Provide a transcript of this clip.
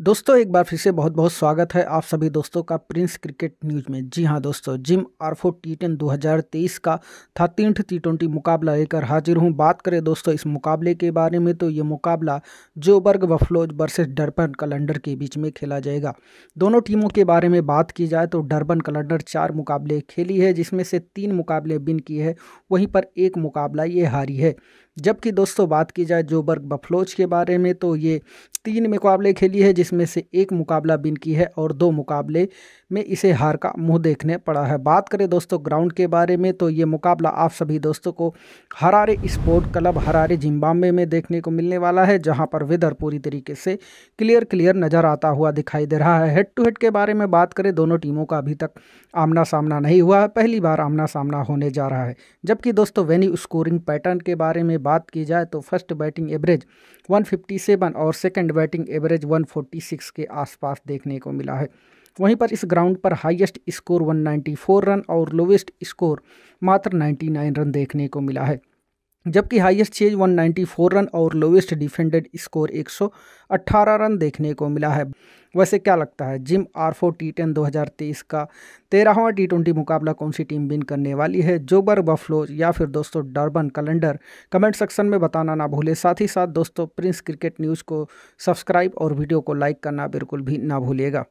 दोस्तों एक बार फिर से बहुत बहुत स्वागत है आप सभी दोस्तों का प्रिंस क्रिकेट न्यूज में जी हां दोस्तों जिम आरफो टी टेन दो का था तीर्थ टी ट्वेंटी मुकाबला लेकर हाजिर हूं बात करें दोस्तों इस मुकाबले के बारे में तो ये मुकाबला Joburg Buffaloes versus Durban Qalandars के बीच में खेला जाएगा दोनों टीमों के बारे में बात की जाए तो डरबन कलंडर चार मुकाबले खेली है जिसमें से तीन मुकाबले बिन की है वहीं पर एक मुकाबला ये हारी है जबकि दोस्तों बात की जाए जोबर्ग बफलोज के बारे में तो ये तीन मुकाबले खेली है जिस इसमें से एक मुकाबला बिन की है और दो मुकाबले में इसे हार का मुंह देखने पड़ा है बात करें दोस्तों ग्राउंड के बारे में तो ये मुकाबला आप सभी दोस्तों को Harare sport club Harare Zimbabwe में देखने को मिलने वाला है जहां पर वेदर पूरी तरीके से क्लियर क्लियर नज़र आता हुआ दिखाई दे रहा है हेड टू हेड के बारे में बात करें दोनों टीमों का अभी तक आमना सामना नहीं हुआ है पहली बार आमना सामना होने जा रहा है जबकि दोस्तों वेन्यू स्कोरिंग पैटर्न के बारे में बात की जाए तो फर्स्ट बैटिंग एवरेज वन और सेकेंड बैटिंग एवरेज वन 186 के आसपास देखने को मिला है वहीं पर इस ग्राउंड पर हाईएस्ट स्कोर 194 रन और लोवेस्ट स्कोर मात्र 99 रन देखने को मिला है जबकि हाईएस्ट चेज 194 रन और लोएस्ट डिफेंडेड स्कोर 118 रन देखने को मिला है वैसे क्या लगता है जिम फो टी टेन दो का तेरहवा टी ट्वेंटी मुकाबला कौन सी टीम विन करने वाली है जोबर बफलो या फिर दोस्तों डर्बन कैलेंडर कमेंट सेक्शन में बताना ना भूले साथ ही साथ दोस्तों प्रिंस क्रिकेट न्यूज़ को सब्सक्राइब और वीडियो को लाइक करना बिल्कुल भी ना भूलिएगा